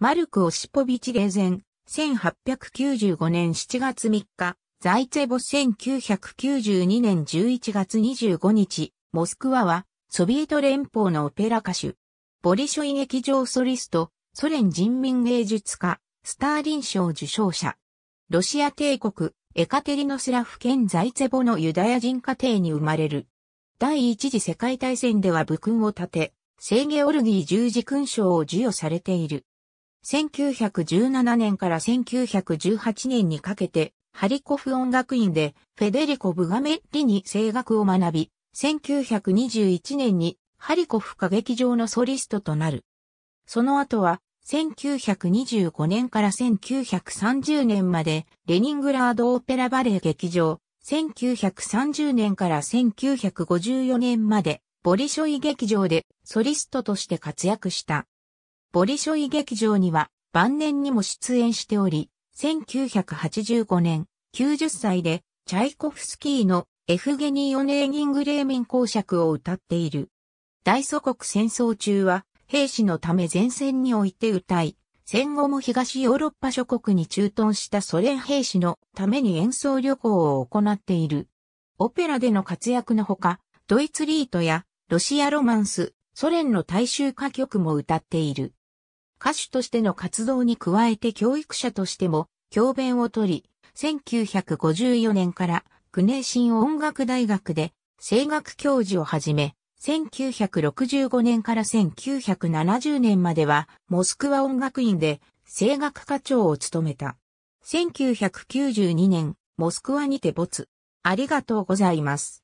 マルク・オシポビチゼン、1895年7月3日、ザイツェボ1992年11月25日、モスクワは、ソビエト連邦のオペラ歌手、ボリショイ劇場ソリスト、ソ連人民芸術家、スターリン賞受賞者、ロシア帝国、エカテリノスラフ県ザイツェボのユダヤ人家庭に生まれる。第一次世界大戦では武勲を立て、聖ゲオルギー十字勲章を授与されている。1917年から1918年にかけて、ハリコフ音楽院でフェデリコ・ブガメッリに声楽を学び、1921年にハリコフ歌劇場のソリストとなる。その後は、1925年から1930年まで、レニングラード・オペラバレー劇場、1930年から1954年まで、ボリショイ劇場でソリストとして活躍した。ボリショイ劇場には晩年にも出演しており、1985年、90歳で、チャイコフスキーのエフゲニー・オネーギング・レーミン公爵を歌っている。大祖国戦争中は、兵士のため前線において歌い、戦後も東ヨーロッパ諸国に駐屯したソ連兵士のために演奏旅行を行っている。オペラでの活躍のほか、ドイツリートやロシアロマンス、ソ連の大衆歌曲も歌っている。歌手としての活動に加えて教育者としても教鞭をとり、1954年から久寧新音楽大学で声楽教授をはじめ、1965年から1970年まではモスクワ音楽院で声楽課長を務めた。1992年、モスクワにて没。ありがとうございます。